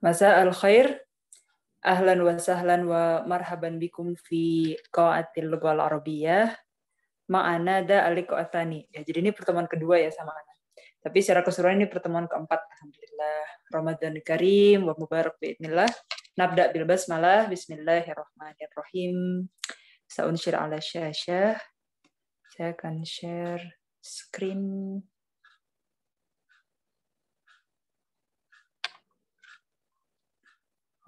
Masa al-khair, ahlan wa sahlan wa marhaban bikum fi qa'atil lughal arabiyah ma'ana da Ya, jadi ini pertemuan kedua ya sama Ana. Tapi secara keseluruhan ini pertemuan keempat. Alhamdulillah. Ramadan karim wa mubarak bi'idnillah. Nabda bil basmalah. Bismillahirrahmanirrahim. Sa'un syir ala syah Saya akan share screen.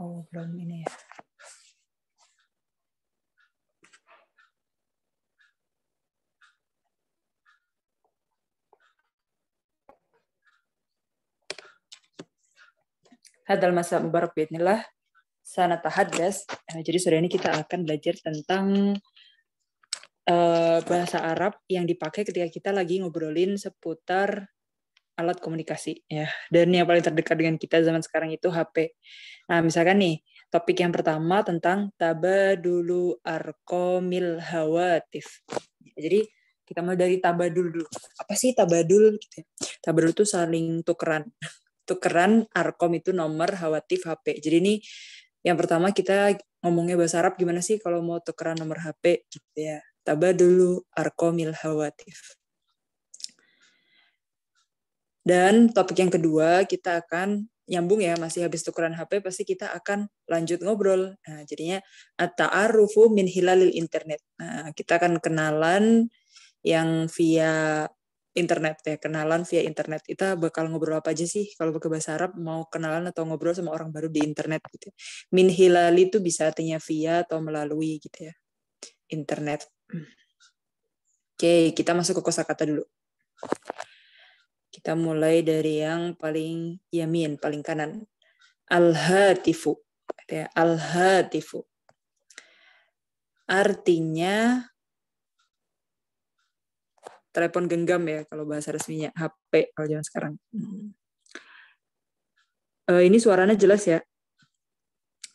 Oh, belum ini ya. Hadal masa mubarak bidnillah sana hadas. Eh, jadi sore ini kita akan belajar tentang uh, bahasa Arab yang dipakai ketika kita lagi ngobrolin seputar alat komunikasi ya. Dan yang paling terdekat dengan kita zaman sekarang itu HP. Nah, misalkan nih, topik yang pertama tentang tabadulu arkomil hawatif. Jadi kita mulai dari tabadul dulu. Apa sih tabadul? Gitu ya? Tabadul itu saling tukeran. Tukeran arkom itu nomor hawatif HP. Jadi ini yang pertama kita ngomongnya bahasa Arab gimana sih kalau mau tukeran nomor HP gitu ya. Tabadulu arkomil hawatif. Dan topik yang kedua kita akan nyambung ya masih habis tukeran HP pasti kita akan lanjut ngobrol. Nah, jadinya taarufu min hilalil internet. Nah, kita akan kenalan yang via internet ya kenalan via internet kita bakal ngobrol apa aja sih kalau pakai bahasa Arab mau kenalan atau ngobrol sama orang baru di internet gitu ya. min hilal itu bisa artinya via atau melalui gitu ya internet oke kita masuk ke kosakata dulu kita mulai dari yang paling yamin, paling kanan. Al-hatifu. Ya, al-hatifu. Artinya telepon genggam ya kalau bahasa resminya HP kalau zaman sekarang. Hmm. Eh, ini suaranya jelas ya.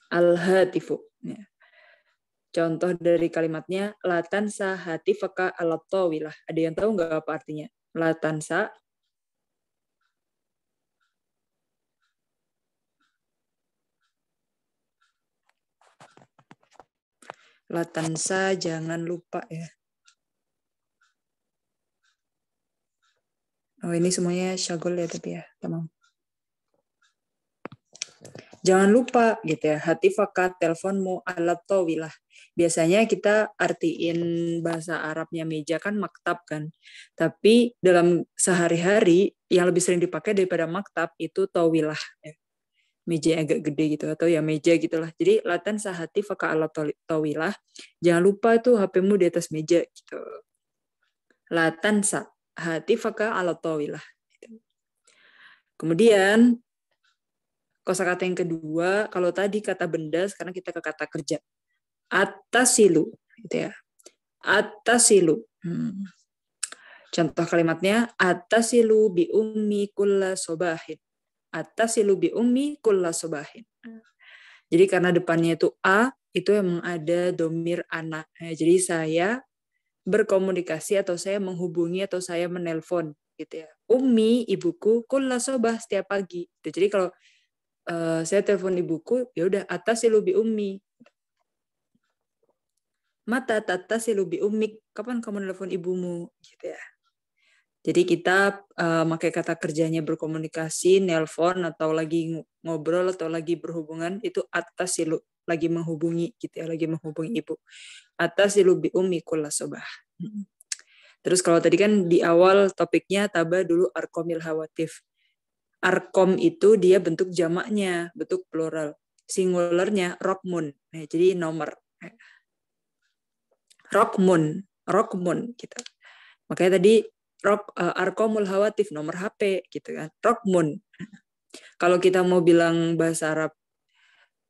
Al-hatifu. Ya. Contoh dari kalimatnya, latansa hatifaka alat Ada yang tahu nggak apa artinya? Latansa latansa jangan lupa ya. Oh ini semuanya syagol ya tapi ya, tamam. Jangan lupa gitu ya, hati fakat teleponmu alat towilah. Biasanya kita artiin bahasa Arabnya meja kan maktab kan. Tapi dalam sehari-hari yang lebih sering dipakai daripada maktab itu towilah. Ya meja yang agak gede gitu atau ya meja gitulah. Jadi latan sahati faka ala tawilah. Jangan lupa tuh HP-mu di atas meja gitu. Latan sahati faka ala tawilah. Kemudian kosakata yang kedua, kalau tadi kata benda, sekarang kita ke kata kerja. Atasilu gitu ya. Atasilu. Hmm. Contoh kalimatnya atasilu bi ummi kulla sobahin Atasilu bi ummi kulla subahin. Hmm. Jadi karena depannya itu a, itu emang ada domir anak. Nah, jadi saya berkomunikasi atau saya menghubungi atau saya menelpon gitu ya. Ummi, ibuku, kulla sobah setiap pagi. Gitu. Jadi kalau uh, saya telepon ibuku, ya udah atas bi ummi. Mata tata silubi umik, kapan kamu telepon ibumu? Gitu ya. Jadi kita uh, pakai kata kerjanya berkomunikasi, nelpon atau lagi ngobrol atau lagi berhubungan itu atas silu lagi menghubungi gitu ya, lagi menghubungi ibu. Atas silu bi ummi sobah. Terus kalau tadi kan di awal topiknya tabah dulu arkomil hawatif. Arkom itu dia bentuk jamaknya, bentuk plural. Singularnya rokmun. Nah, jadi nomor. Rokmun, rokmun kita. Gitu. Makanya tadi rok uh, eh, Arkomul Hawatif nomor HP gitu kan. Rokmun. Kalau kita mau bilang bahasa Arab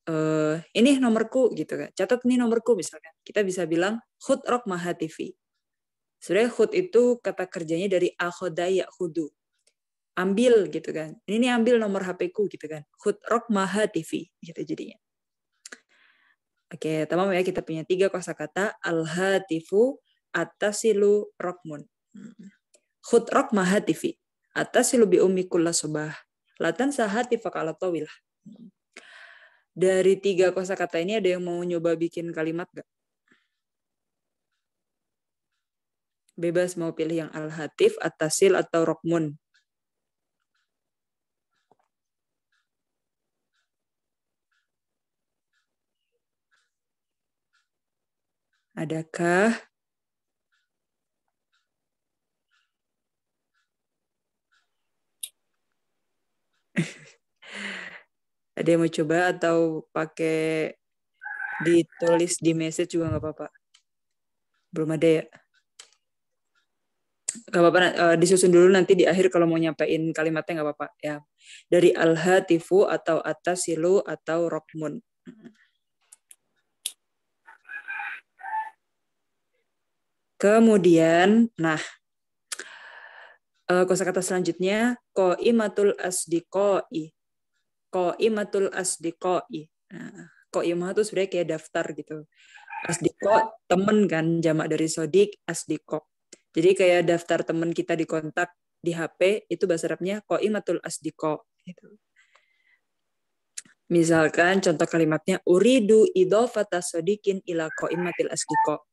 uh, ini nomorku gitu kan. Catat nih nomorku misalkan. Kita bisa bilang khut rok mahatifi. Sebenarnya khut itu kata kerjanya dari akhodaya hudu. Ambil gitu kan. Ini nih ambil nomor HP-ku gitu kan. Khut rok mahatifi gitu jadinya. Oke, tamam ya kita punya tiga kosakata al-hatifu, atasilu, rokmun. Hmm rok maha TV. Atas bi umi kulla sobah. Latan sahati ala tawilah. Dari tiga kosa kata ini ada yang mau nyoba bikin kalimat gak? Bebas mau pilih yang al-hatif, atasil, atau rokmun. Adakah ada yang mau coba atau pakai ditulis di message juga nggak apa-apa belum ada ya nggak apa-apa uh, disusun dulu nanti di akhir kalau mau nyampein kalimatnya nggak apa-apa ya dari alha tifu atau atas silu atau rokmun kemudian nah uh, kosakata selanjutnya koimatul asdikoi Qaimatul Asdiqai. Nah, Qaimah itu sebenarnya kayak daftar gitu. Asdiko temen kan jamak dari sodik asdiko. Jadi kayak daftar temen kita di kontak di HP itu bahasa Arabnya qaimatul asdiko gitu. Misalkan contoh kalimatnya uridu idhofata sodikin ila qaimatil asdiko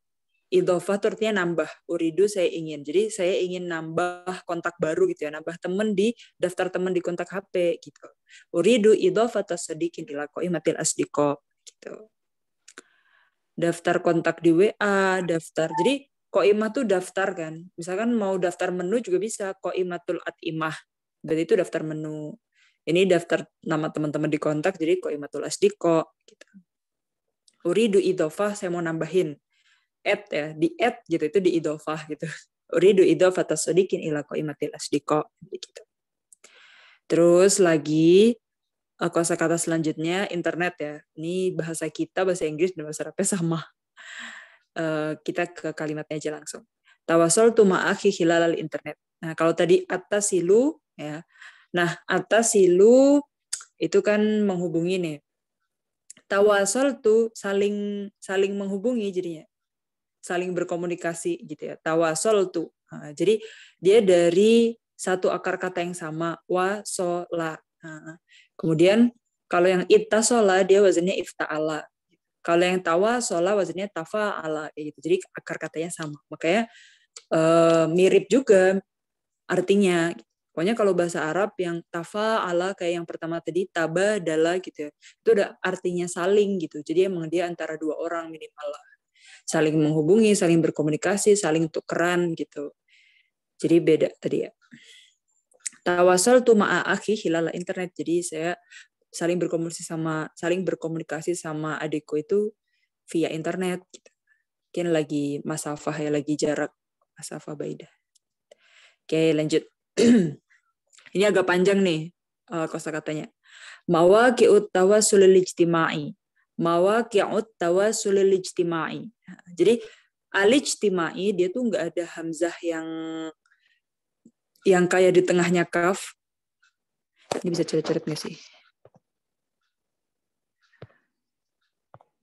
idofah itu artinya nambah uridu saya ingin jadi saya ingin nambah kontak baru gitu ya nambah temen di daftar temen di kontak HP gitu uridu idofah sedikit dilakoi matil asdiko gitu daftar kontak di WA daftar jadi koimah tuh daftar kan misalkan mau daftar menu juga bisa koimatul atimah berarti itu daftar menu ini daftar nama teman-teman di kontak jadi koimatul asdiko gitu uridu idofah saya mau nambahin add ya di App gitu itu di idofah gitu uridu idofah tasodikin ilako imatil asdiko gitu terus lagi eh, kosa kata selanjutnya internet ya ini bahasa kita bahasa Inggris dan bahasa Arabnya sama eh, kita ke kalimatnya aja langsung tawasol tu ma'akhi hilalal internet nah kalau tadi atas silu ya nah atas silu itu kan menghubungi nih tawasol tuh saling saling menghubungi jadinya saling berkomunikasi gitu ya. Tawasol tuh. Nah, jadi dia dari satu akar kata yang sama wasola. Nah, kemudian kalau yang sola dia wazannya iftaala. Kalau yang tawasola wazannya tafaala gitu. Jadi akar katanya sama. Makanya eh, mirip juga artinya. Pokoknya kalau bahasa Arab yang tafa ala kayak yang pertama tadi taba dala gitu ya. Itu udah artinya saling gitu. Jadi emang dia antara dua orang minimal lah saling menghubungi, saling berkomunikasi, saling tukeran gitu. Jadi beda tadi ya. Tawasal tuh akhi hilala internet. Jadi saya saling berkomunikasi sama saling berkomunikasi sama adikku itu via internet. Gitu. Mungkin lagi masafah ya, lagi jarak masafah baidah. Oke, lanjut. Ini agak panjang nih uh, eh, kosa katanya. Mawaqi'ut tawasulil ijtimai. Mawaqi'ut tawasulil ijtimai. Jadi timai dia tuh nggak ada hamzah yang yang kayak di tengahnya kaf. Ini bisa ceret ceret nggak sih?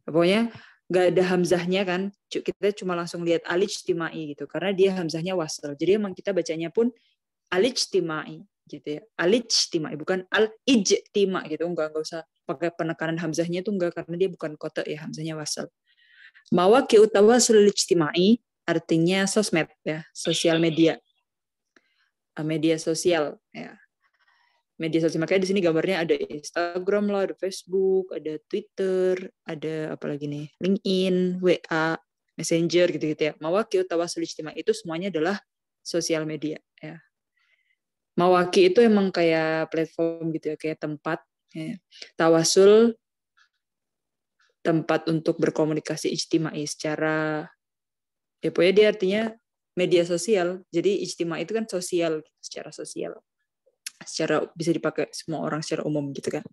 Pokoknya nggak ada hamzahnya kan. Kita cuma langsung lihat timai gitu. Karena dia hamzahnya wasal. Jadi emang kita bacanya pun timai gitu ya. timai bukan al-ijtima gitu. Enggak enggak usah pakai penekanan hamzahnya tuh enggak karena dia bukan kota ya hamzahnya wasal. Mawaki utawa ijtimai artinya sosmed ya, sosial media. Ah, media sosial ya. Media sosial makanya di sini gambarnya ada Instagram lah, ada Facebook, ada Twitter, ada apa lagi nih, LinkedIn, WA, Messenger gitu-gitu ya. Mawaki utawa ijtimai itu semuanya adalah sosial media ya. Mawaki itu emang kayak platform gitu ya, kayak tempat ya. Tawasul tempat untuk berkomunikasi ijtimai secara ya pokoknya dia artinya media sosial. Jadi ijtima itu kan sosial, secara sosial. Secara bisa dipakai semua orang secara umum gitu kan.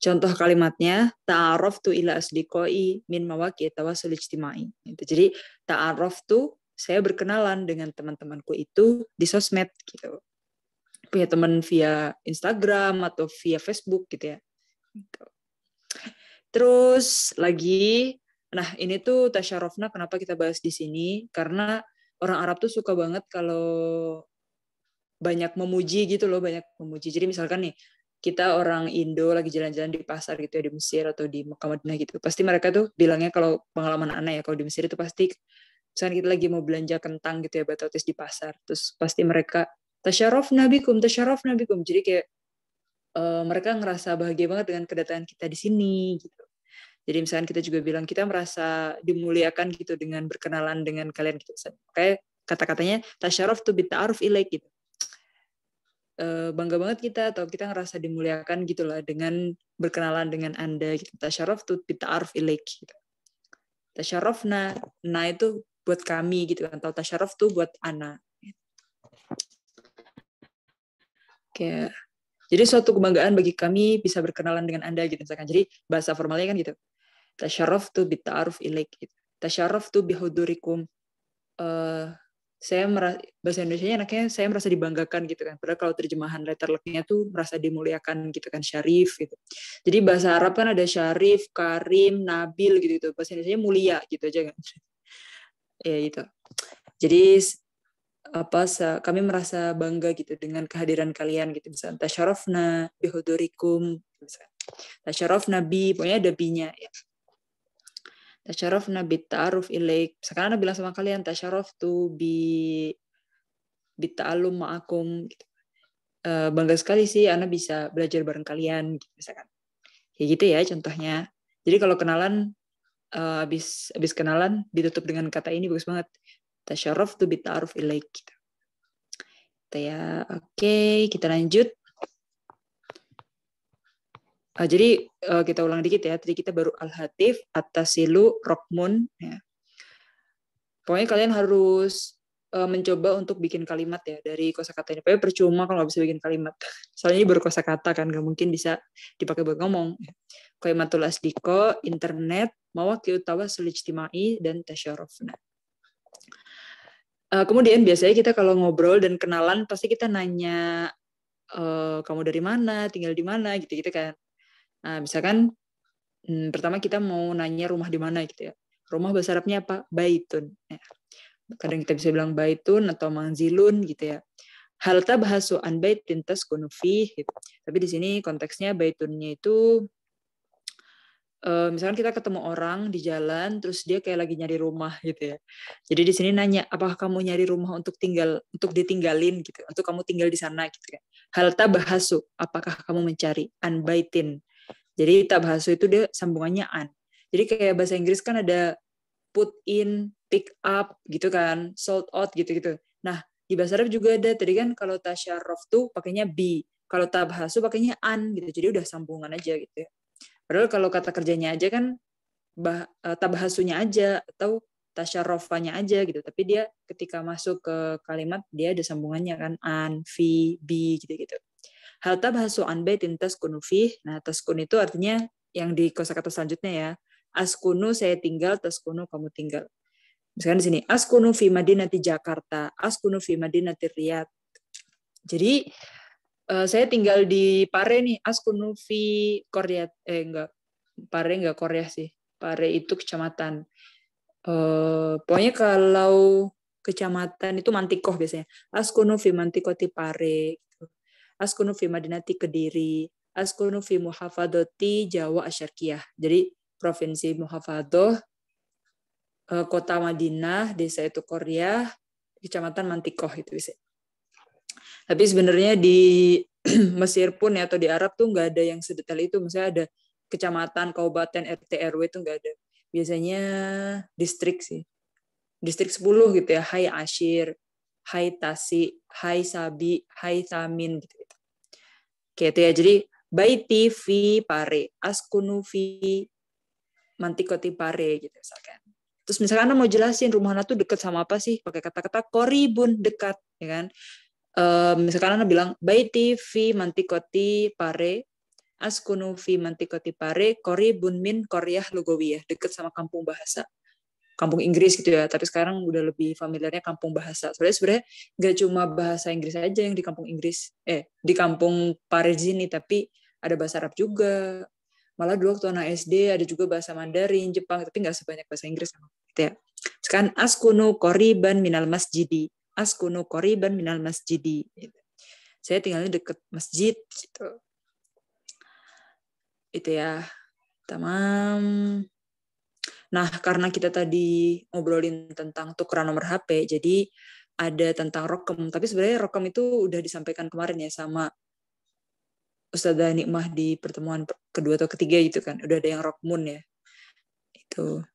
Contoh kalimatnya ta'aruf tu ila asdiqoi min mawaki tawasul ijtimai. itu Jadi ta'aruf tu saya berkenalan dengan teman-temanku itu di sosmed gitu. Punya teman via Instagram atau via Facebook gitu ya. Gitu. Terus lagi, nah ini tuh tasyarofna kenapa kita bahas di sini? Karena orang Arab tuh suka banget kalau banyak memuji gitu loh, banyak memuji. Jadi misalkan nih, kita orang Indo lagi jalan-jalan di pasar gitu ya di Mesir atau di Mekah Madinah gitu pasti mereka tuh bilangnya kalau pengalaman anak ya kalau di Mesir itu pasti misalnya kita lagi mau belanja kentang gitu ya batatis di pasar terus pasti mereka tasyarof nabikum tasyarof nabikum jadi kayak uh, mereka ngerasa bahagia banget dengan kedatangan kita di sini gitu. Jadi misalnya kita juga bilang kita merasa dimuliakan gitu dengan berkenalan dengan kalian gitu. Kayak kata-katanya tasyaruf tuh bita'aruf ilaik gitu. Uh, bangga banget kita atau kita ngerasa dimuliakan gitu lah dengan berkenalan dengan Anda gitu. Tasyaruf tuh bita'aruf ilaik gitu. na na itu buat kami gitu kan, atau tasyaruf tuh buat anak. Gitu. Kayak jadi suatu kebanggaan bagi kami bisa berkenalan dengan Anda gitu misalkan. Jadi bahasa formalnya kan gitu. Tasyaraf tu ta'aruf ilaik. Gitu. Tasyaraf tu hudurikum. Uh, eh, saya merasa, bahasa Indonesia anaknya saya merasa dibanggakan gitu kan. Padahal kalau terjemahan letter lucknya tuh merasa dimuliakan gitu kan, syarif gitu. Jadi bahasa Arab kan ada syarif, karim, nabil gitu gitu. Bahasa Indonesia mulia gitu aja kan. ya gitu. Jadi apa kami merasa bangga gitu dengan kehadiran kalian gitu misalnya tasyarofna bihudurikum misalnya tasyarofna nabi pokoknya ada binya ya tasyarofna nabi ta'aruf ilaik sekarang ada bilang sama kalian tasyarof tu bi bi ta'alum ma'akum gitu. Uh, bangga sekali sih Ana bisa belajar bareng kalian gitu misalkan kayak gitu ya contohnya jadi kalau kenalan uh, eh, abis abis kenalan ditutup dengan kata ini bagus banget tuh bita'aruf ilaik. Gitu. Kita ya, oke, okay, kita lanjut. Uh, jadi eh, kita ulang dikit ya. Tadi kita baru al-hatif, atasilu, rokmun. Ya. Pokoknya kalian harus eh, mencoba untuk bikin kalimat ya dari kosakata ini. Pokoknya percuma kalau nggak bisa bikin kalimat. Soalnya ini baru kosakata kan, nggak mungkin bisa dipakai buat ngomong. Kalimatul asdiko, internet, mawakil tawasul selijtimai, dan tasyarofna. Uh, kemudian biasanya kita kalau ngobrol dan kenalan pasti kita nanya uh, kamu dari mana, tinggal di mana, gitu-gitu kan. Nah, misalkan hmm, pertama kita mau nanya rumah di mana gitu ya. Rumah bahasa Arabnya apa? Baitun. Ya. Kadang kita bisa bilang baitun atau manzilun gitu ya. Halta bahasu an baitin tas Gitu. Tapi di sini konteksnya baitunnya itu uh, misalkan kita ketemu orang di jalan terus dia kayak lagi nyari rumah gitu ya jadi di sini nanya apakah kamu nyari rumah untuk tinggal untuk ditinggalin gitu untuk kamu tinggal di sana gitu kan hal tabahasu apakah kamu mencari Unbaitin. jadi tabahasu itu dia sambungannya an jadi kayak bahasa Inggris kan ada put in pick up gitu kan sold out gitu gitu nah di bahasa Arab juga ada tadi kan kalau tasyarof tuh pakainya be kalau tabahasu pakainya an gitu jadi udah sambungan aja gitu ya Padahal kalau kata kerjanya aja kan bah, eh, tabahasunya aja atau tasyarofanya aja gitu. Tapi dia ketika masuk ke kalimat dia ada sambungannya kan an, fi, bi gitu-gitu. Hal tabahasu an baitin taskunu fi. Nah, taskun itu artinya yang di kosakata selanjutnya ya. Askunu saya tinggal, taskunu kamu tinggal. Misalkan di sini askunu fi madinati Jakarta, askunu fi madinati Riyadh. Jadi uh, saya tinggal di Pare nih Askunufi Korea eh enggak Pare enggak Korea sih Pare itu kecamatan uh, pokoknya kalau kecamatan itu Mantikoh biasanya Askunufi Mantikoti Pare gitu. Askunufi Madinati Kediri Askunufi Muhafadoti Jawa Asyarkiah. jadi provinsi Muhafadoh uh, kota Madinah desa itu Korea kecamatan Mantikoh itu bisa tapi sebenarnya di Mesir pun ya atau di Arab tuh nggak ada yang sedetail itu. Misalnya ada kecamatan, kabupaten, RT, RW itu nggak ada. Biasanya distrik sih. Distrik 10 gitu ya. Hai Ashir, Hai Tasi, Hai Sabi, Hai Tamin gitu. -gitu. Oke, itu ya. Jadi baiti fi pare, askunu fi mantikoti pare gitu misalkan. Terus misalkan mau jelasin rumah tuh dekat sama apa sih? Pakai kata-kata koribun, dekat, ya kan? um, anak bilang baiti fi mantikoti pare askunu fi mantikoti pare kori bunmin koryah ya deket sama kampung bahasa kampung Inggris gitu ya tapi sekarang udah lebih familiarnya kampung bahasa sebenarnya sebenarnya nggak cuma bahasa Inggris aja yang di kampung Inggris eh di kampung Paris ini tapi ada bahasa Arab juga malah dulu waktu anak SD ada juga bahasa Mandarin Jepang tapi nggak sebanyak bahasa Inggris gitu ya sekarang askunu koriban minal masjidi askunu koriban minal masjidi. Gitu. Saya tinggalnya deket masjid gitu. Itu ya. Tamam. Nah, karena kita tadi ngobrolin tentang tukeran nomor HP, jadi ada tentang rokem. Tapi sebenarnya rokem itu udah disampaikan kemarin ya sama Ustazah Nikmah di pertemuan kedua atau ketiga gitu kan. Udah ada yang rokmun ya. Itu.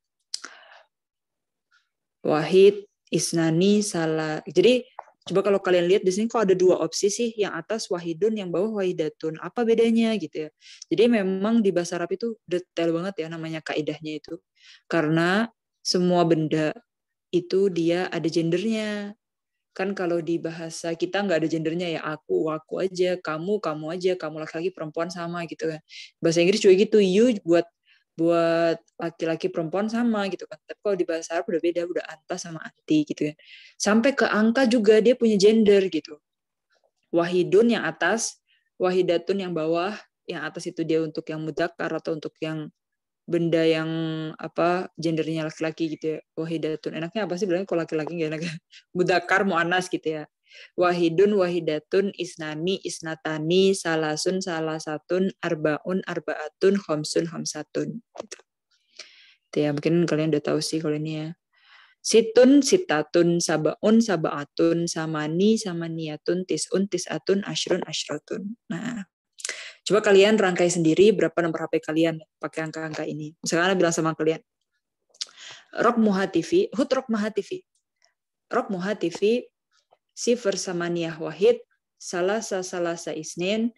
Wahid Isnani salah. Jadi coba kalau kalian lihat di sini kok ada dua opsi sih, yang atas wahidun, yang bawah wahidatun. Apa bedanya gitu ya? Jadi memang di bahasa Arab itu detail banget ya namanya kaidahnya itu. Karena semua benda itu dia ada gendernya. Kan kalau di bahasa kita nggak ada gendernya ya aku, aku aja, kamu, kamu aja, kamu laki-laki, perempuan sama gitu kan. Bahasa Inggris juga gitu, you buat buat laki-laki perempuan sama gitu kan tapi kalau di bahasa Arab udah beda udah anta sama anti gitu kan sampai ke angka juga dia punya gender gitu wahidun yang atas wahidatun yang bawah yang atas itu dia untuk yang mudakar atau untuk yang benda yang apa gendernya laki-laki gitu ya wahidatun enaknya apa sih bilangnya kalau laki-laki gak enak mudakar anas gitu ya Wahidun wahidatun isnani isnatani salasun salasatun arbaun arbaatun Khomsun Khomsatun. Gitu. Itu ya mungkin kalian udah tahu sih kalau ini ya. Situn sitatun sabaun sabaatun samani samaniyatun tisun tisatun ashrun ashrotun. Nah, coba kalian rangkai sendiri berapa nomor HP kalian pakai angka-angka ini. Misalkan bilang sama kalian, Rok Muha TV, Hut Rok Muha TV. Rok Muha TV sifir samaniyah wahid, salasa salasa isnin,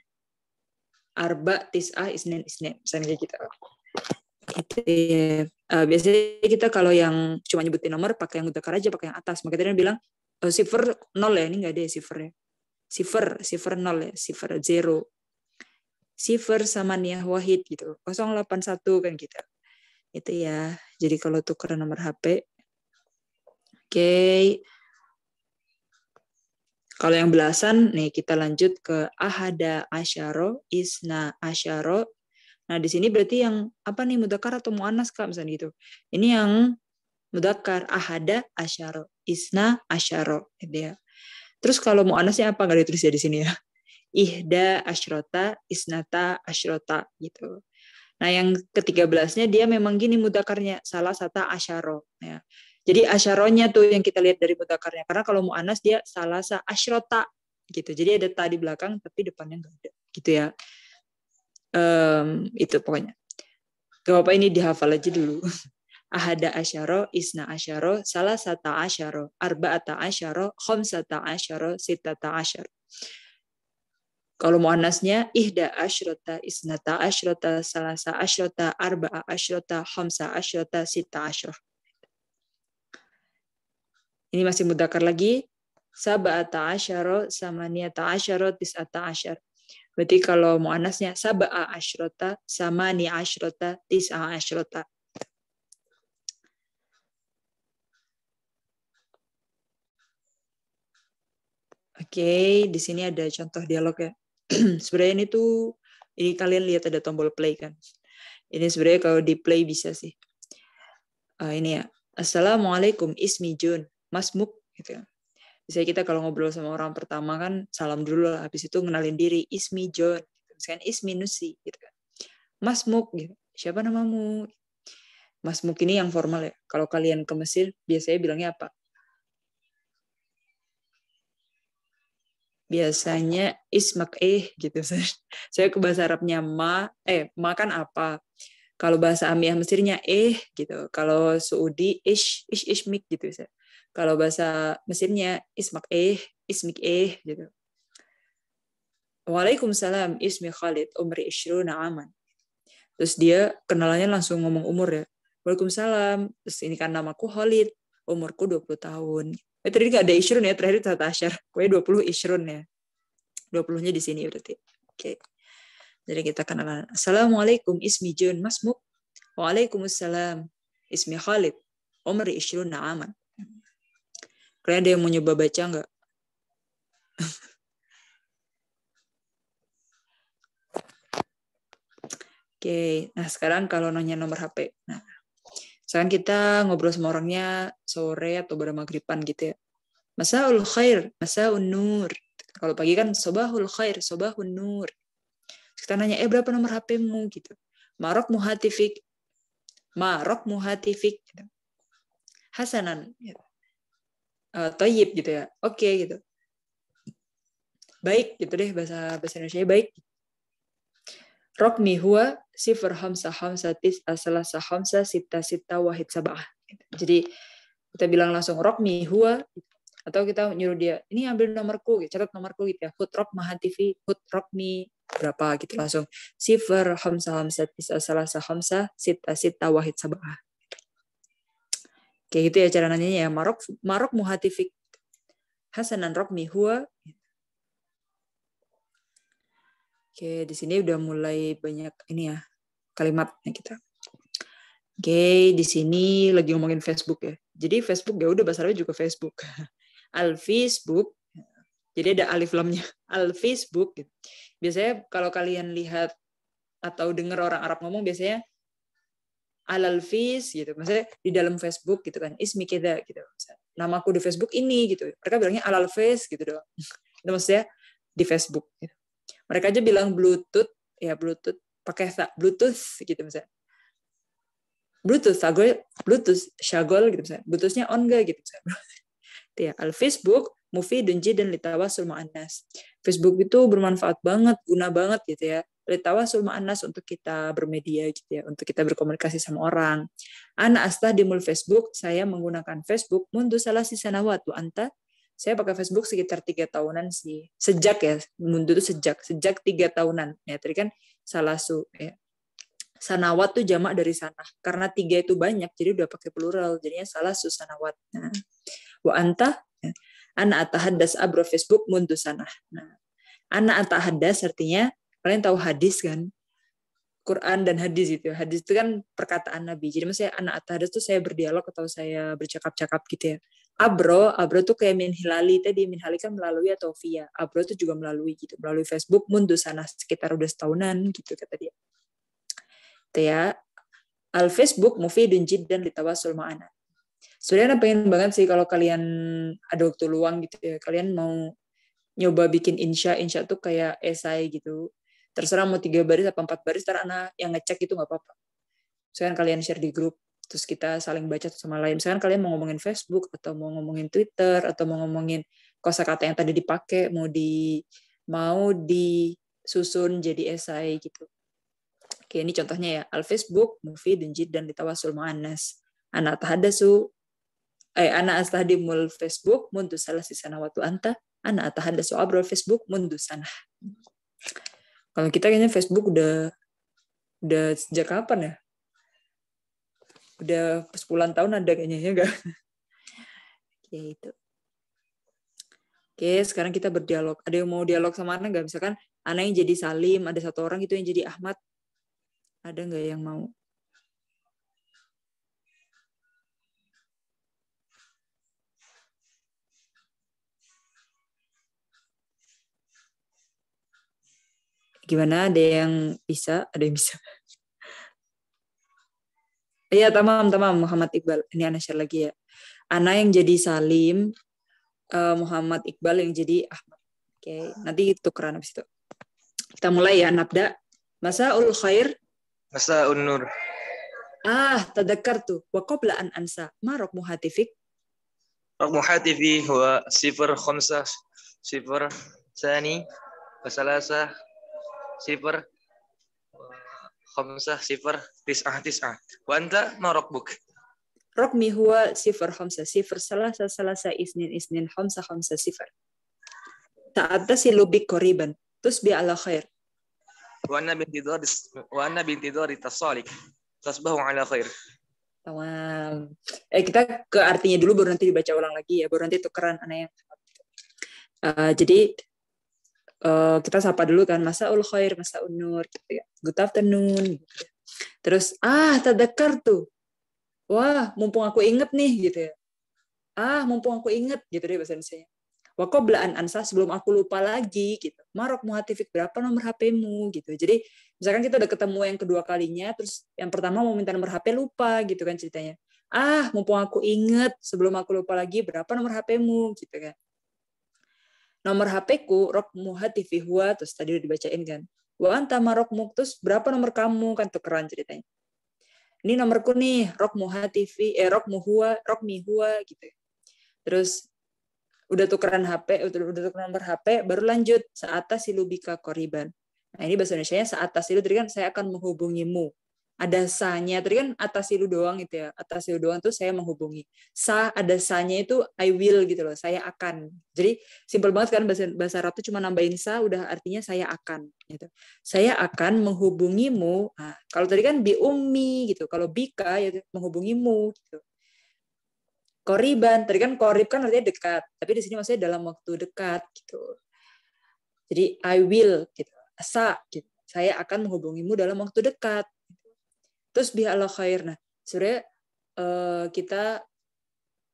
arba tis'ah isnin isnin. Misalnya gitu. gitu. ya. Uh, biasanya kita kalau yang cuma nyebutin nomor pakai yang utara aja pakai yang atas makanya tadi bilang uh, nol ya ini nggak ada ya sifir sifir sifir nol ya sifir zero sifir sama Nia wahid gitu 081 kan gitu itu ya jadi kalau tukar nomor HP oke okay. Kalau yang belasan, nih kita lanjut ke ahada asyaro, isna asyaro. Nah, di sini berarti yang apa nih mudakar atau muanas Kak misalnya gitu. Ini yang mudakar ahada asyaro, isna asyaro gitu ya. Terus kalau muanasnya apa nggak ditulis ya di sini ya. Ihda asyrota, isnata asyrota gitu. Nah, yang ketiga belasnya dia memang gini mudakarnya, salah satu asyaro. Ya. Jadi asyaronya tuh yang kita lihat dari mutakarnya. Karena kalau mu'anas dia salah salasa asyrota gitu. Jadi ada ta di belakang tapi depannya enggak ada gitu ya. Um, itu pokoknya. Gak apa-apa ini dihafal aja dulu. Ahada asyaro, isna asyaro, salah sa ta asyaro, arba'ata asyaro, khomsata asyaro, ta asyaro. Kalau anasnya ihda asyrota, isnata asyrota, salasa asyrota, arba'a asyrota, khamsa asyrota, sita asyrota. Ini masih mudakar lagi. Sab'ata asyara, samaniyata asyara, tis'ata asyara. Berarti kalau mau mu'anasnya sab'a asyrota, samani asyrota, tis'a asyrota. Oke, di sini ada contoh dialog ya. sebenarnya ini tuh, ini kalian lihat ada tombol play kan. Ini sebenarnya kalau di play bisa sih. Uh, ini ya. Assalamualaikum, ismi Jun. Mas Muk gitu ya. Misalnya kita kalau ngobrol sama orang pertama kan salam dulu lah, habis itu kenalin diri, Ismi John, gitu. misalkan Ismi Nusi gitu kan. Mas Muk gitu. Siapa namamu? Mas Muk ini yang formal ya. Kalau kalian ke Mesir biasanya bilangnya apa? biasanya ismak eh gitu saya saya ke bahasa Arabnya ma eh makan apa kalau bahasa Amiyah Mesirnya eh gitu kalau Saudi ish ish ish mik gitu saya kalau bahasa mesinnya ismak eh, ismik eh gitu. Waalaikumsalam ismi Khalid umri ishruna aman. Terus dia kenalannya langsung ngomong umur ya. Waalaikumsalam. Terus ini kan namaku Khalid, umurku 20 tahun. Eh, tadi nggak ada ishrun ya, terakhir itu Kue Pokoknya 20 ishrun ya. 20-nya di sini berarti. Oke. Okay. Jadi kita kenalan. Assalamualaikum, ismi Jun Masmuk. Waalaikumsalam, ismi Khalid. Umri ishruna aman. Kalian ada yang mau nyoba baca nggak? Oke, okay. nah sekarang kalau nanya nomor HP. Nah, sekarang kita ngobrol sama orangnya sore atau pada maghriban gitu ya. Masa ul khair, masa nur. Kalau pagi kan sobahul khair, sobahun nur. Terus kita nanya, eh berapa nomor HP-mu gitu. Marok muhatifik, marok muhatifik. Gitu. Hasanan. Gitu uh, toyib gitu ya oke okay, gitu baik gitu deh bahasa bahasa Indonesia ya, baik rokni huwa sifar hamsa hamsa tis asalah hamsa sita sita wahid sabah jadi kita bilang langsung rokni huwa atau kita nyuruh dia ini ambil nomorku gitu, catat nomorku gitu ya hutrok maha tv rok mi berapa gitu langsung sifar hamsa hamsa tis asalah hamsa sita sita wahid sabah Kayak gitu ya cara nanyanya ya. Marok, Marok muhatifik Hasanan rok mihua. Oke, di sini udah mulai banyak ini ya kalimatnya kita. Oke, di sini lagi ngomongin Facebook ya. Jadi Facebook ya udah bahasa Arabnya juga Facebook. Al Facebook. Jadi ada alif lamnya. Al Facebook. Biasanya kalau kalian lihat atau dengar orang Arab ngomong biasanya alal fis gitu maksudnya di dalam Facebook gitu kan ismi keda gitu misalnya, namaku di Facebook ini gitu mereka bilangnya alal face gitu doang itu maksudnya di Facebook gitu. mereka aja bilang Bluetooth ya Bluetooth pakai Bluetooth gitu misalnya Bluetooth shagol Bluetooth shagol gitu misalnya Bluetoothnya on gak gitu misalnya itu ya al Facebook movie, Dunji, dan Litawa Sulma Anas. Facebook itu bermanfaat banget, guna banget gitu ya litawasul ma'anas untuk kita bermedia gitu ya, untuk kita berkomunikasi sama orang. Ana astadimul Facebook, saya menggunakan Facebook mundu salah si sanawatu anta. Saya pakai Facebook sekitar tiga tahunan sih. Sejak ya, mundu itu sejak, sejak tiga tahunan. Ya, tadi kan salah su ya. Sanawat tuh jamak dari sana. Karena tiga itu banyak, jadi udah pakai plural. Jadinya salah su sanawat. Nah. Wa anta, ya. Ana atahaddas abro Facebook mundu sana. Nah, Ana hadas artinya kalian tahu hadis kan Quran dan hadis gitu ya. hadis itu kan perkataan Nabi jadi maksudnya anak hadis itu saya berdialog atau saya bercakap-cakap gitu ya Abro, Abro tuh kayak Min Hilali tadi, Min Hilali kan melalui atau via. Abro tuh juga melalui gitu, melalui Facebook, mundu sana sekitar udah setahunan gitu kata dia. Itu ya. Al Facebook mufidun dan ditawasul ma'ana. Sebenarnya pengen banget sih kalau kalian ada waktu luang gitu ya, kalian mau nyoba bikin insya, insya tuh kayak esai gitu terserah mau tiga baris atau empat baris terserah anak yang ngecek itu nggak apa-apa misalkan kalian share di grup terus kita saling baca sama lain misalkan kalian mau ngomongin Facebook atau mau ngomongin Twitter atau mau ngomongin kosakata yang tadi dipakai mau di mau disusun jadi esai gitu Oke, ini contohnya ya. Al-Facebook, Mufi, denjid dan ditawasul ma'anas Anak tahadasu, eh, anak astahdimul Facebook, mundu salah sisa sana anta, anak tahadasu abro Facebook, mundu sana. Kalau kita kayaknya Facebook udah udah sejak kapan ya? Udah sepuluhan tahun ada kayaknya ya enggak? ya itu. Oke, sekarang kita berdialog. Ada yang mau dialog sama Ana nggak? Misalkan Ana yang jadi Salim, ada satu orang itu yang jadi Ahmad. Ada nggak yang mau? Gimana? Ada yang bisa? Ada yang bisa? Iya, tamam, tamam. Muhammad Iqbal. Ini Ana share lagi ya. Ana yang jadi Salim, eh, Muhammad Iqbal yang jadi Ahmad. Oke, okay. nanti keran abis itu. Kita mulai ya, Nabda. Masa ul khair. Masa ul nur. Ah, tadakar tuh. Wa qabla an ansa. Ma rokmu hatifik? Rokmu hatifi wa sifar khomsah sifar sani salasa sifar eh, khamsah sifar tis'ah tis'ah wa anta ma rabbuk rabbi huwa sifar khamsah sifar salasa salasa isnin isnin khamsah khamsah sifar ta'adda si lubik koriban tusbi ala khair wa anna binti dhari wa anna binti dhari tasalik tasbahu ala khair tamam eh kita ke artinya dulu baru nanti dibaca ulang lagi ya baru nanti tukeran aneh uh, jadi uh, kita sapa dulu kan masa ul khair masa unur gitu ya good afternoon gitu ya. terus ah tadakar tuh wah mumpung aku inget nih gitu ya ah mumpung aku inget gitu deh bahasa Indonesia wakoblaan ansa sebelum aku lupa lagi gitu marok muhatifik berapa nomor HP-mu gitu jadi misalkan kita udah ketemu yang kedua kalinya terus yang pertama mau minta nomor HP lupa gitu kan ceritanya ah mumpung aku inget sebelum aku lupa lagi berapa nomor HP-mu gitu kan nomor HP ku rok muhatifi huwa terus tadi udah dibacain kan wa anta marok terus berapa nomor kamu kan tukeran ceritanya ini nomorku nih rok TV eh rok muhua rok mihua gitu terus udah tukeran HP udah, udah tukeran nomor HP baru lanjut seatas silubika koriban nah ini bahasa Indonesia nya seatas silu tadi kan saya akan menghubungimu ada sanya tadi kan atas itu doang gitu ya atas itu doang tuh saya menghubungi sa ada sanya itu I will gitu loh saya akan jadi simpel banget kan bahasa bahasa Arab tuh cuma nambahin sa udah artinya saya akan gitu saya akan menghubungimu nah, kalau tadi kan bi ummi gitu kalau bika ya menghubungimu gitu koriban tadi kan korib kan artinya dekat tapi di sini maksudnya dalam waktu dekat gitu jadi I will gitu sa gitu saya akan menghubungimu dalam waktu dekat Terus Allah khair. Nah, sebenarnya uh, kita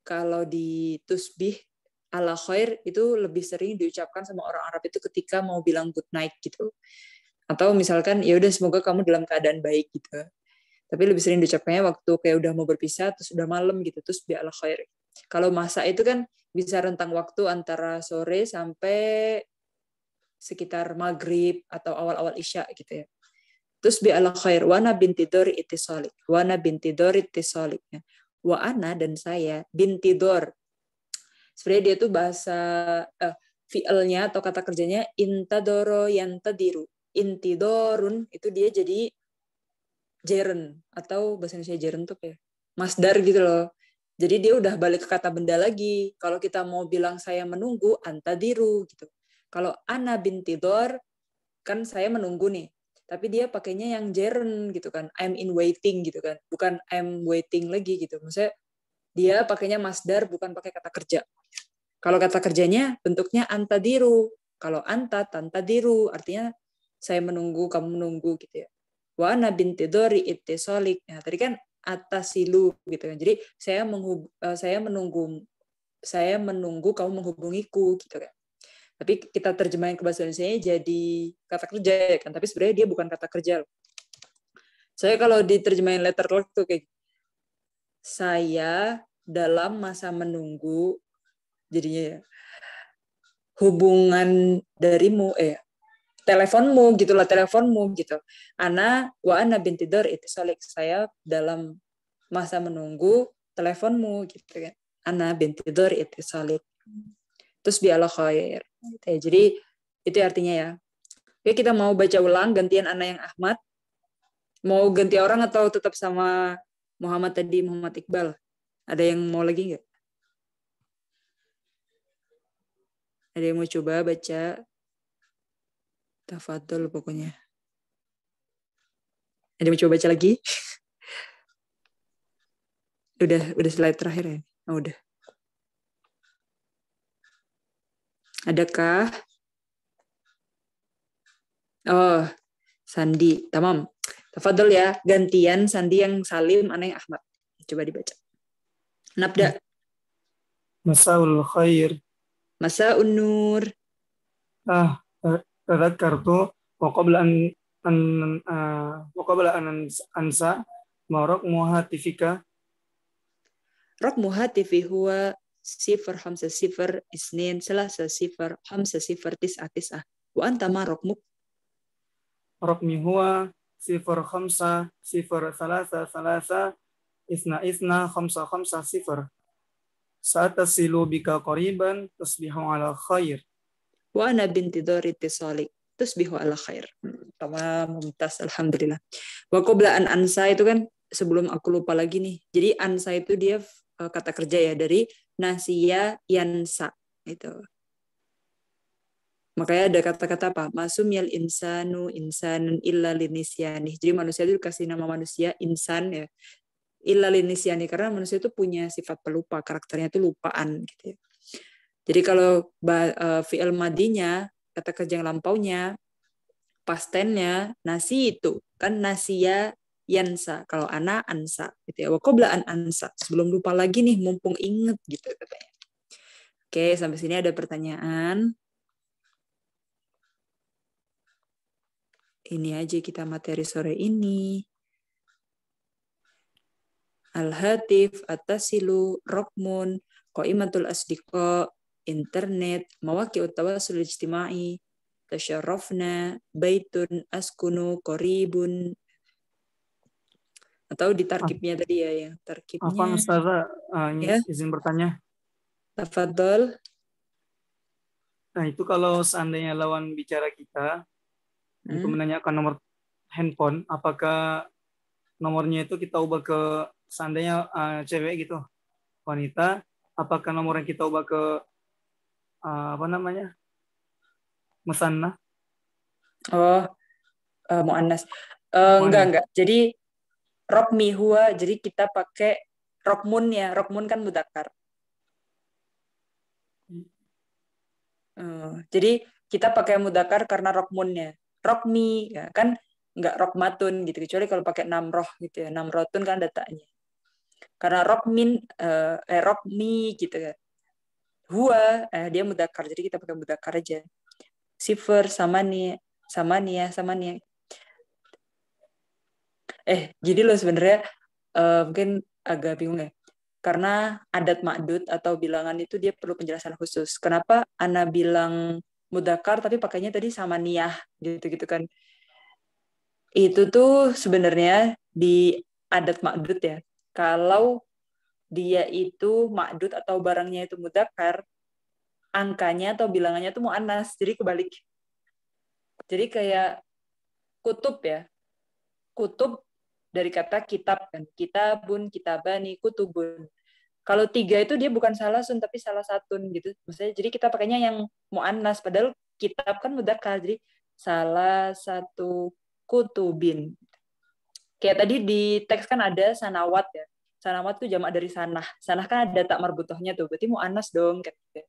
kalau di tusbih ala khair itu lebih sering diucapkan sama orang Arab itu ketika mau bilang good night gitu. Atau misalkan ya udah semoga kamu dalam keadaan baik gitu. Tapi lebih sering diucapkannya waktu kayak udah mau berpisah terus udah malam gitu terus bi ala khair. Kalau masa itu kan bisa rentang waktu antara sore sampai sekitar maghrib atau awal-awal isya gitu ya terus bi ala khair. Wana binti dori itisolik. Wana binti dori itisolik. Wa ana dan saya binti dor. Sebenarnya dia tuh bahasa uh, eh, fi'elnya atau kata kerjanya intadoro yang tadiru. Intidorun itu dia jadi jeren atau bahasa Indonesia jeren tuh kayak masdar gitu loh. Jadi dia udah balik ke kata benda lagi. Kalau kita mau bilang saya menunggu, antadiru gitu. Kalau ana binti dor, kan saya menunggu nih tapi dia pakainya yang jern gitu kan I'm in waiting gitu kan bukan I'm waiting lagi gitu maksudnya dia pakainya masdar bukan pakai kata kerja kalau kata kerjanya bentuknya antadiru kalau anta tantadiru artinya saya menunggu kamu menunggu gitu ya wa ana bintidori solik nah tadi kan atasilu gitu kan jadi saya menghub eh, saya menunggu saya menunggu kamu menghubungiku gitu kan tapi kita terjemahin ke bahasa Indonesia jadi kata kerja ya kan tapi sebenarnya dia bukan kata kerja loh saya kalau diterjemahin letter letterlock tuh kayak saya dalam masa menunggu jadinya ya, hubungan darimu eh teleponmu gitulah teleponmu gitu ana wa ana binti itu solik saya dalam masa menunggu teleponmu gitu kan ana binti itu solik terus biarlah khair gitu ya. jadi itu artinya ya oke kita mau baca ulang gantian anak yang Ahmad mau ganti orang atau tetap sama Muhammad tadi Muhammad Iqbal ada yang mau lagi nggak ada yang mau coba baca tafadol pokoknya ada yang mau coba baca lagi udah udah slide terakhir ya oh, udah Adakah? Oh, Sandi. Tamam. Tafadol ya, gantian Sandi yang Salim, aneh Ahmad. Coba dibaca. Nabda. Hmm. Masaul khair. Masa nur. Ah, tadakkartu eh, eh, kartu. qabla an an ah, wa qabla an ansa marok muhatifika tifika. Raqmuha tifi huwa sifar hamsa sifar isnin selasa sifar hamsa sifar tisa ah, tisa ah. wa anta ma rokmuk rokmi huwa sifar hamsa sifar salasa salasa isna isna hamsa hamsa sifar saat tasilu bika koriban tasbihu ala khair wa ana binti dori tisalik tasbihu ala khair tamam mumtaz alhamdulillah wa qabla an ansa itu kan sebelum aku lupa lagi nih jadi ansa itu dia eh, kata kerja ya dari nasia yansa itu makanya ada kata-kata apa masum yal insanu insanun illa linisyani jadi manusia itu dikasih nama manusia insan ya illa linisyani karena manusia itu punya sifat pelupa karakternya itu lupaan gitu ya. jadi kalau uh, fi'il madinya kata kerja yang lampaunya pastennya nasi itu kan nasia yansa kalau ana ansa gitu ya an ansa sebelum lupa lagi nih mumpung inget gitu katanya oke sampai sini ada pertanyaan ini aja kita materi sore ini al-hatif atasilu rokmun imatul asdiko internet mawaki utawa ijtimai tasyarofna, baitun askunu koribun atau di ah. tarkibnya tadi ya yang tarkibnya. Apa Ustazah, uh, ya? izin bertanya. Tafadol. Nah, itu kalau seandainya lawan bicara kita hmm. itu menanyakan nomor handphone, apakah nomornya itu kita ubah ke seandainya uh, cewek gitu, wanita, apakah nomor yang kita ubah ke uh, apa namanya? Musanna? Oh, uh, anas Uh, eh, enggak enggak. Jadi rok Mihua, jadi kita pakai rok mun ya, Rok mun kan mudakar. hmm. jadi kita pakai mudakar karena rok Rokmi ya, kan nggak rok matun gitu, kecuali kalau pakai roh gitu ya, Namrotun kan datanya. Karena rok min eh, eh rok mi gitu ya. Hua, eh, dia mudakar, jadi kita pakai mudakar aja. Sifer, sama nih, sama nih ya, sama nih eh jadi lo sebenarnya uh, mungkin agak bingung ya karena adat makdut atau bilangan itu dia perlu penjelasan khusus kenapa ana bilang mudakar tapi pakainya tadi sama niyah gitu gitu kan itu tuh sebenarnya di adat makdud ya kalau dia itu makdut atau barangnya itu mudakar angkanya atau bilangannya tuh mu'anas jadi kebalik jadi kayak kutub ya kutub dari kata kitab kan kitabun kitabani kutubun kalau tiga itu dia bukan salah sun tapi salah satu gitu maksudnya jadi kita pakainya yang muannas padahal kitab kan mudzakkar jadi salah satu kutubin kayak tadi di teks kan ada sanawat ya sanawat tuh jamak dari sanah sanah kan ada tak marbutohnya tuh berarti muannas dong kayak gitu.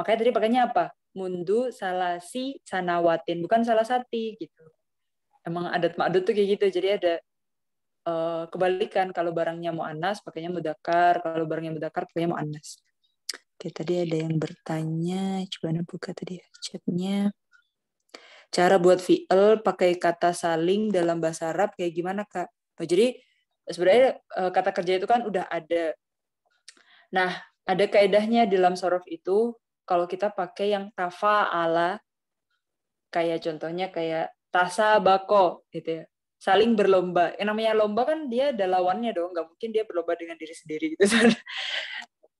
makanya tadi pakainya apa mundu salasi sanawatin bukan salah sati gitu emang adat makdut tuh kayak gitu jadi ada uh, kebalikan kalau barangnya mau anas pakainya mudakar kalau barangnya mudakar pakainya mau anas oke tadi ada yang bertanya coba buka tadi ya chatnya cara buat fi'il pakai kata saling dalam bahasa Arab kayak gimana kak oh, jadi sebenarnya uh, kata kerja itu kan udah ada nah ada kaedahnya dalam sorof itu kalau kita pakai yang tafa ala, kayak contohnya kayak Tasa Bako gitu ya. Saling berlomba. Yang eh, namanya lomba kan dia ada lawannya dong, nggak mungkin dia berlomba dengan diri sendiri gitu.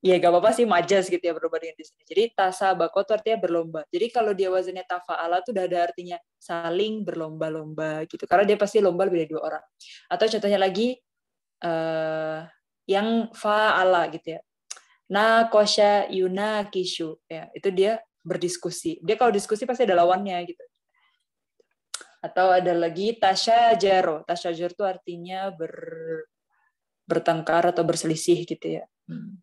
Ya gak apa-apa sih majas gitu ya berlomba dengan diri sendiri. Jadi tasa bako itu artinya berlomba. Jadi kalau dia wazannya tafa'ala tuh udah ada artinya saling berlomba-lomba gitu. Karena dia pasti lomba lebih dari dua orang. Atau contohnya lagi uh, yang fa'ala gitu ya. kosha yuna kishu ya itu dia berdiskusi. Dia kalau diskusi pasti ada lawannya gitu. Atau ada lagi tasha jaro. tasha jaro itu artinya ber, bertengkar atau berselisih gitu ya. Hmm.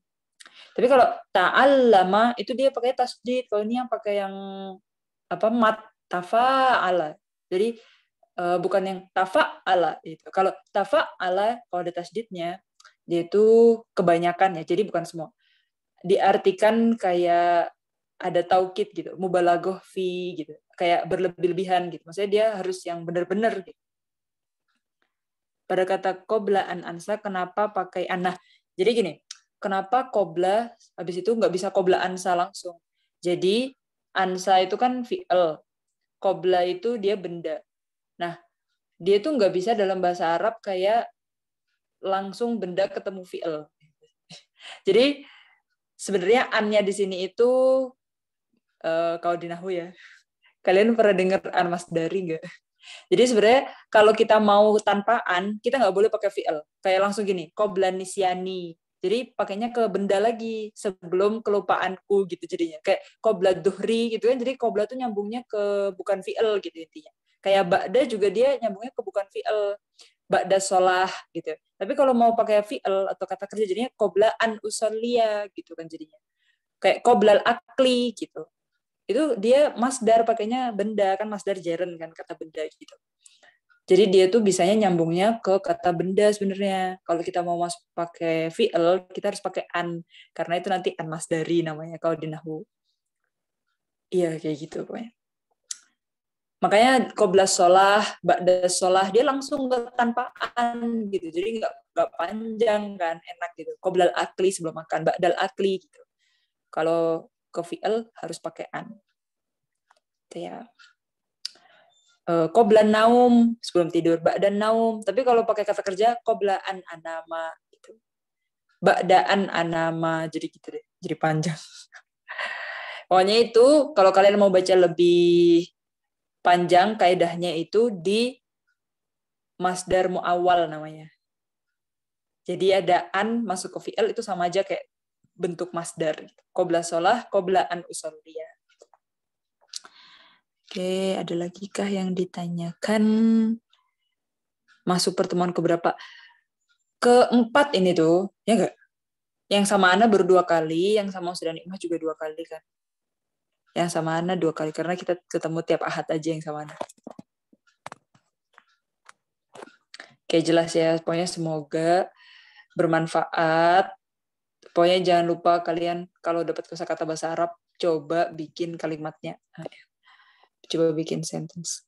Tapi kalau ta'allama itu dia pakai tasdid. Kalau ini yang pakai yang apa mat tafa ala Jadi uh, bukan yang tafa ala itu. Kalau tafa ala kalau ada tasdidnya dia itu kebanyakan ya. Jadi bukan semua. Diartikan kayak ada taukid gitu, mubalagoh fi gitu kayak berlebih-lebihan gitu. Maksudnya dia harus yang benar-benar gitu. Pada kata kobla an ansa kenapa pakai anah? Jadi gini, kenapa kobla habis itu nggak bisa kobla ansa langsung? Jadi ansa itu kan fi'el. Kobla itu dia benda. Nah, dia tuh nggak bisa dalam bahasa Arab kayak langsung benda ketemu fi'el. Jadi sebenarnya annya di sini itu uh, kalau dinahu ya Kalian pernah dengar anmas dari nggak? Jadi sebenarnya kalau kita mau tanpa an, kita nggak boleh pakai vl. Kayak langsung gini, koblanisiani. Jadi pakainya ke benda lagi sebelum kelupaanku gitu jadinya. Kayak kobla duhri gitu kan. Jadi kobla tuh nyambungnya ke bukan vl gitu intinya. Kayak bakda juga dia nyambungnya ke bukan vl. bakda sholah gitu. Tapi kalau mau pakai vl atau kata kerja jadinya kobla an usolia gitu kan jadinya. Kayak koblal akli gitu itu dia Masdar pakainya benda kan Masdar Jaren kan kata benda gitu. Jadi dia tuh bisanya nyambungnya ke kata benda sebenarnya. Kalau kita mau mas pakai fi'il, kita harus pakai an karena itu nanti an masdari namanya kalau di nahu Iya kayak gitu pokoknya. Makanya koblas solah, ba'da solah, dia langsung ke tanpa an gitu. Jadi nggak nggak panjang kan, enak gitu. Koblal akli sebelum makan, ba'dal akli gitu. Kalau ke VL harus pakai an. Gitu ya. Koblan eh, naum sebelum tidur, dan naum. Tapi kalau pakai kata kerja, koblaan anama. Gitu. Ba'daan anama. Jadi gitu deh, jadi panjang. Pokoknya itu, kalau kalian mau baca lebih panjang, kaidahnya itu di masdar muawal namanya. Jadi ada an masuk ke fi'il itu sama aja kayak bentuk masdar. Qobla sholah, an usolliya. Oke, ada lagi kah yang ditanyakan? Masuk pertemuan keberapa? Keempat ini tuh, ya enggak? Yang sama Ana berdua kali, yang sama sudah Nikmah juga dua kali kan? Yang sama Ana dua kali, karena kita ketemu tiap ahad aja yang sama Ana. Oke, jelas ya. Pokoknya semoga bermanfaat Pokoknya jangan lupa kalian kalau dapat kosakata bahasa Arab coba bikin kalimatnya. Ah, ya. Coba bikin sentence.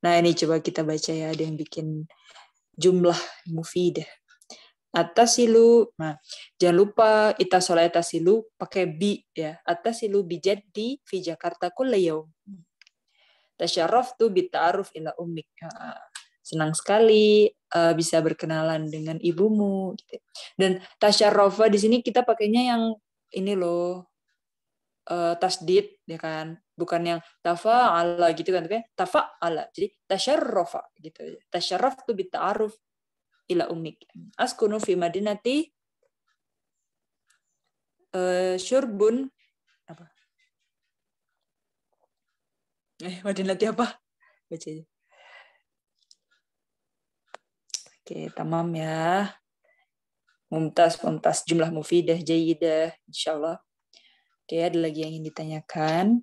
Nah, ini coba kita baca ya ada yang bikin jumlah mufidah. Atasilu. Nah, jangan lupa ita atas atasilu pakai bi ya. Atasilu di fi Jakarta kullayau. Tasyarraftu bita'aruf ila ummik. Ah, senang sekali uh, bisa berkenalan dengan ibumu gitu. Dan Rova di sini kita pakainya yang ini loh uh, tasdid ya kan bukan yang Tafa ala gitu kan tapi Tafa ala jadi Rova gitu tasyarraftu aruf ila ummik askunu fi madinati uh, syurbun apa eh madinati apa baca aja Oke, tamam ya. Mumtaz, mumtaz. Jumlah mufidah, jayidah. Insya Allah. Oke, ada lagi yang ingin ditanyakan?